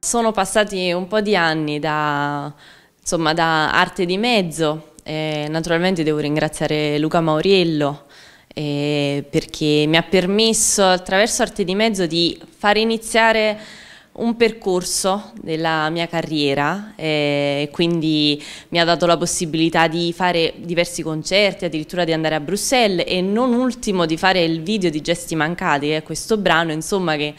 Sono passati un po' di anni da, insomma, da Arte di Mezzo, eh, naturalmente devo ringraziare Luca Mauriello eh, perché mi ha permesso attraverso Arte di Mezzo di far iniziare un percorso della mia carriera, eh, quindi mi ha dato la possibilità di fare diversi concerti, addirittura di andare a Bruxelles e non ultimo di fare il video di Gesti Mancati, che è questo brano insomma che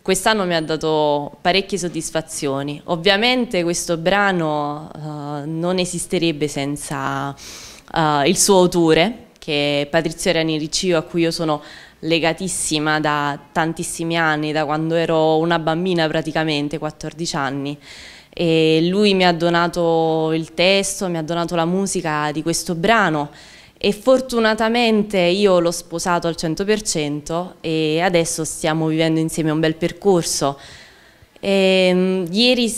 quest'anno mi ha dato parecchie soddisfazioni. Ovviamente questo brano uh, non esisterebbe senza uh, il suo autore, che è Patrizio Raniericio, a cui io sono legatissima da tantissimi anni, da quando ero una bambina praticamente, 14 anni. E lui mi ha donato il testo, mi ha donato la musica di questo brano e fortunatamente io l'ho sposato al 100% e adesso stiamo vivendo insieme un bel percorso. E, ehm, ieri,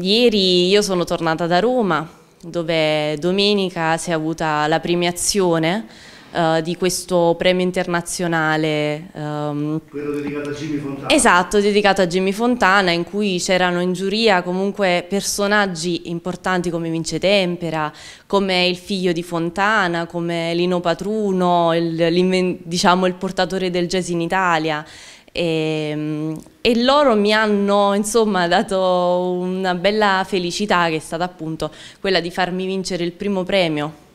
ieri io sono tornata da Roma dove domenica si è avuta la premiazione eh, di questo premio internazionale. Um, Quello dedicato a Jimmy Fontana. Esatto, dedicato a Jimmy Fontana, in cui c'erano in giuria comunque personaggi importanti come Vince Tempera, come il figlio di Fontana, come Lino Patruno, il, diciamo il portatore del jazz in Italia. E, ehm, e, loro mi hanno insomma dato una bella felicità che è stata appunto quella di farmi vincere il primo premio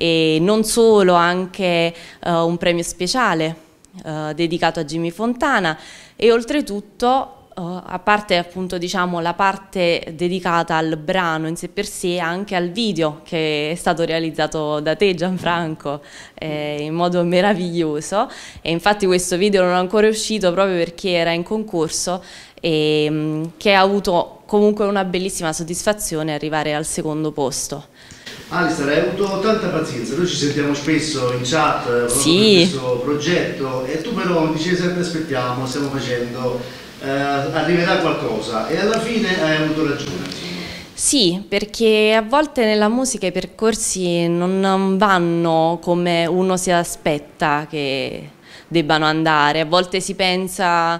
e non solo anche uh, un premio speciale uh, dedicato a Jimmy Fontana e oltretutto eh, a parte appunto diciamo la parte dedicata al brano in sé per sé anche al video che è stato realizzato da te Gianfranco eh, in modo meraviglioso e infatti questo video non è ancora uscito proprio perché era in concorso e mm, che ha avuto comunque una bellissima soddisfazione arrivare al secondo posto. Alistair, hai avuto tanta pazienza, noi ci sentiamo spesso in chat eh, sì. questo progetto e tu però dicevi sempre aspettiamo, stiamo facendo, eh, arriverà qualcosa e alla fine hai avuto ragione. Sì, perché a volte nella musica i percorsi non vanno come uno si aspetta che debbano andare, a volte si pensa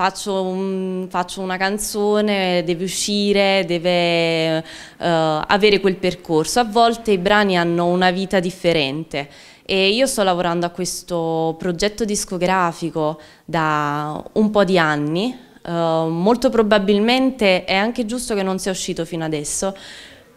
faccio, un, faccio una canzone, deve uscire, deve eh, avere quel percorso. A volte i brani hanno una vita differente e io sto lavorando a questo progetto discografico da un po' di anni, eh, molto probabilmente è anche giusto che non sia uscito fino adesso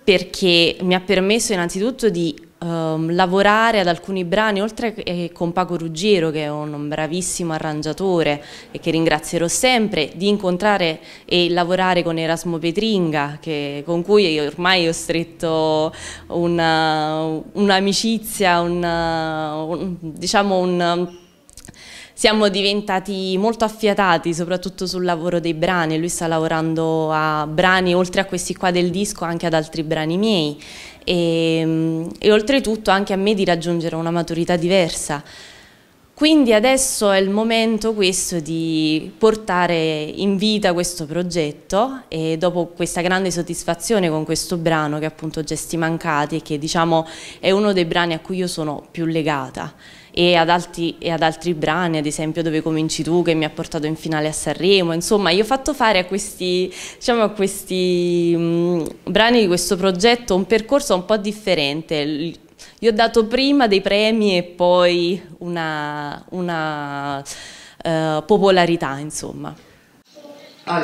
perché mi ha permesso innanzitutto di ehm, lavorare ad alcuni brani, oltre che eh, con Paco Ruggiero che è un bravissimo arrangiatore e che ringrazierò sempre, di incontrare e lavorare con Erasmo Petringa che, con cui ormai ho stretto un'amicizia, un, diciamo un siamo diventati molto affiatati soprattutto sul lavoro dei brani, lui sta lavorando a brani oltre a questi qua del disco anche ad altri brani miei e, ehm, e oltretutto anche a me di raggiungere una maturità diversa. Quindi adesso è il momento questo di portare in vita questo progetto e dopo questa grande soddisfazione con questo brano che è appunto Gesti Mancati e che diciamo è uno dei brani a cui io sono più legata e ad, altri, e ad altri brani, ad esempio Dove cominci tu che mi ha portato in finale a Sanremo, insomma io ho fatto fare a questi, diciamo, a questi mh, mm, brani di questo progetto un percorso un po' differente, gli ho dato prima dei premi e poi una, una uh, popolarità, insomma. Ah,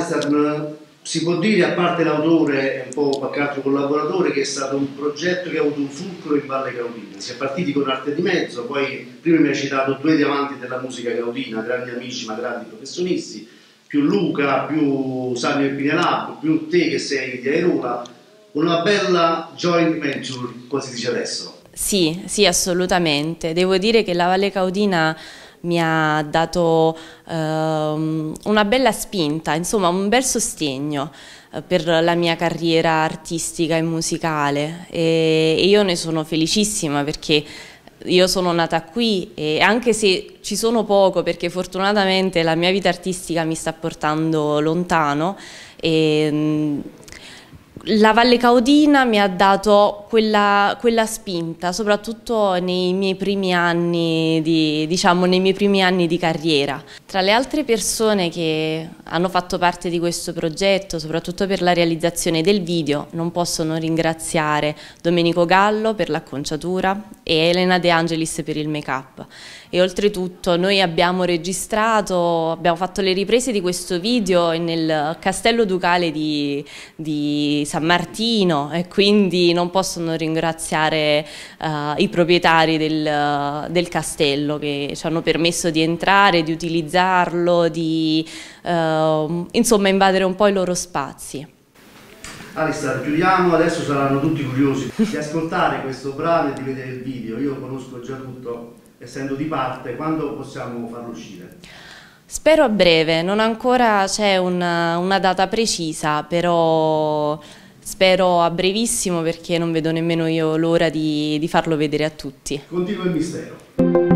si può dire, a parte l'autore e un po' qualche altro collaboratore, che è stato un progetto che ha avuto un fulcro in Valle Caudina. Si è partiti con Arte di Mezzo, poi prima mi ha citato due diamanti della musica caudina, grandi amici ma grandi professionisti, più Luca, più Salvo e Pinelab, più te che sei di Aerola, una bella joint venture, come si dice adesso. Sì, sì, assolutamente. Devo dire che la Valle Caudina mi ha dato ehm, una bella spinta, insomma un bel sostegno eh, per la mia carriera artistica e musicale e, e io ne sono felicissima perché io sono nata qui e anche se ci sono poco perché fortunatamente la mia vita artistica mi sta portando lontano e ehm, la Valle Caudina mi ha dato quella, quella, spinta, soprattutto nei miei primi anni di, diciamo, miei primi anni di carriera. Tra le altre persone che hanno fatto parte di questo progetto, soprattutto per la realizzazione del video, non posso non ringraziare Domenico Gallo per l'acconciatura e Elena De Angelis per il make-up. E oltretutto noi abbiamo registrato, abbiamo fatto le riprese di questo video nel castello ducale di, di San Martino e quindi non possono ringraziare uh, i proprietari del, uh, del, castello che ci hanno permesso di entrare, di utilizzarlo, di uh, insomma invadere un po' i loro spazi. Alessandro, chiudiamo, adesso saranno tutti curiosi di ascoltare questo brano e di vedere il video, io conosco già tutto, essendo di parte, quando possiamo farlo uscire? Spero a breve, non ancora c'è una, una data precisa, però spero a brevissimo perché non vedo nemmeno io l'ora di, di farlo vedere a tutti. Continua il mistero.